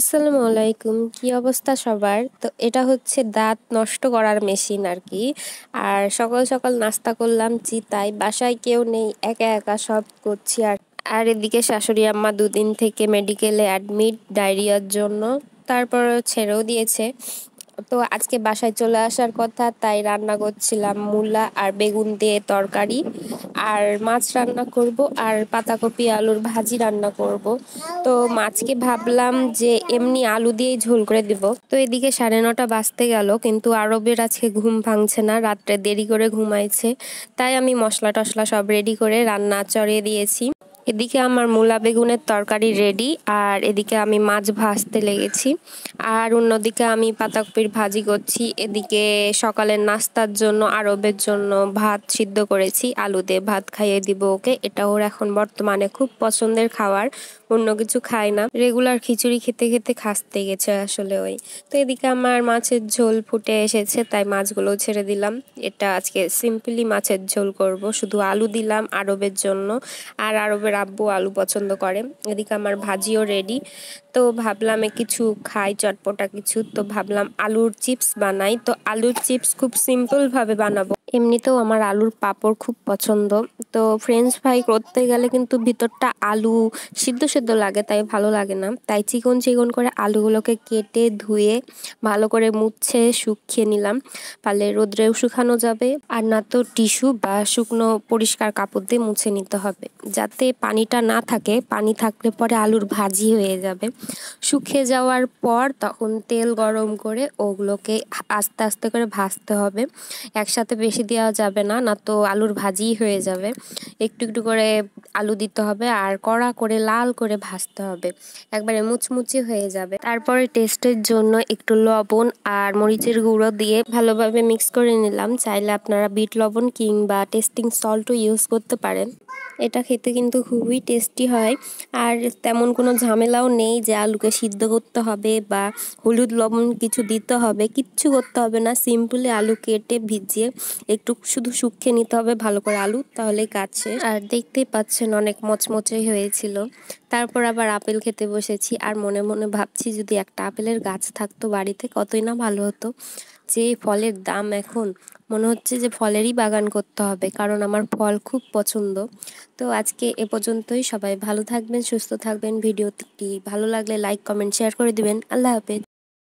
আসসালামু আলাইকুম কি অবস্থা সবার তো এটা হচ্ছে দাঁত নষ্ট করার মেশিন আর কি আর সকাল সকাল নাস্তা করলাম তাই বাসায় কেউ নেই একা একা সব করছি আর আর এদিকে শাশুড়ি আম্মা দুদিন থেকে মেডিকেলে অ্যাডমিট ডায়রিয়ার জন্য তারপর ছেড়েও দিয়েছে তো আজকে বাসায় চলে আসার কথা তাই রান্না করছিলাম মূলা আর বেগুন দিয়ে তরকারি আর মাছ রান্না করব আর পাতাকপি আলুর ভাজি রান্না করব তো মাছকে ভাবলাম যে এমনি আলু দিয়েই ঝোল করে দিব তো এদিকে সাড়ে নটা বাজতে গেল কিন্তু আরবের আজকে ঘুম ভাঙছে না রাত্রে দেরি করে ঘুমাইছে তাই আমি মশলা টশলা সব রেডি করে রান্না চড়িয়ে দিয়েছি এদিকে আমার মূলা বেগুনের তরকারি রেডি আর এদিকে আমি মাছ ভাজতে লেগেছি আর অন্যদিকে আমি পাতাকপির ভাজি করছি এদিকে সকালের নাস্তার জন্য আরবের জন্য ভাত সিদ্ধ করেছি আলু দিয়ে ভাত খাইয়ে দিব ওকে এটা ওর এখন বর্তমানে খুব পছন্দের খাবার অন্য কিছু খায় না রেগুলার খিচুড়ি খেতে খেতে খাসতে গেছে আসলে ওই তো এদিকে আমার মাছের ঝোল ফুটে এসেছে তাই মাছগুলো ছেড়ে দিলাম এটা আজকে সিম্পলি মাছের ঝোল করব শুধু আলু দিলাম আরবের জন্য আর আরবের আব্বু আলু পছন্দ করে এদিকে আমার ভাজিও রেডি তো ভাবলাম কিছু খাই চটপটা কিছু তো ভাবলাম আলুর চিপস বানাই তো আলুর চিপস খুব সিম্পলভাবে বানাবো এমনিতেও আমার আলুর পাঁপড় খুব পছন্দ তো ফ্রেঞ্চ ফ্রাই করতে গেলে কিন্তু ভিতরটা আলু সিদ্ধ সিদ্ধ লাগে তাই ভালো লাগে না তাই চিকন চিকন করে আলুগুলোকে কেটে ধুয়ে ভালো করে মুছে শুকিয়ে নিলাম পালে রোদ্রেও শুকানো যাবে আর না তো টিস্যু বা শুকনো পরিষ্কার কাপড় দিয়ে মুছে নিতে হবে যাতে পানিটা না থাকে পানি থাকলে পরে আলুর ভাজি হয়ে যাবে শুকিয়ে যাওয়ার পর তখন তেল গরম করে ওগুলোকে আস্তে আস্তে করে ভাজতে হবে একসাথে বেশি দেওয়া যাবে না না তো আলুর ভাজি হয়ে যাবে একটু একটু করে আলু দিতে হবে আর কড়া করে লাল করে ভাজতে হবে একবারে মুচমুচে হয়ে যাবে তারপরে টেস্টের জন্য একটু লবণ আর মরিচের গুঁড়ো দিয়ে ভালোভাবে মিক্স করে নিলাম চাইলে আপনারা বিট লবণ কিংবা টেস্টিং সল্টও ইউজ করতে পারেন এটা খেতে কিন্তু খুবই টেস্টি হয় আর তেমন কোনো ঝামেলাও নেই যে আলুকে সিদ্ধ করতে হবে বা হলুদ লবণ কিছু দিতে হবে কিচ্ছু করতে হবে না সিম্পলি আলু কেটে ভিজিয়ে একটু শুধু শুকিয়ে নিতে হবে ভালো করে আলু তাহলে কাজ শেষ আর দেখতেই পাচ্ছেন অনেক মচমচে হয়েছিল তারপর আবার আপেল খেতে বসেছি আর মনে মনে ভাবছি যদি একটা আপেলের গাছ থাকতো বাড়িতে কতই না ভালো হতো যে ফলের দাম এখন মনে হচ্ছে যে ফলেরই বাগান করতে হবে কারণ আমার ফল খুব পছন্দ তো আজকে এ পর্যন্তই সবাই ভালো থাকবেন সুস্থ থাকবেন ভিডিওটি ভালো লাগলে লাইক কমেন্ট শেয়ার করে দিবেন আল্লাহ হাফেজ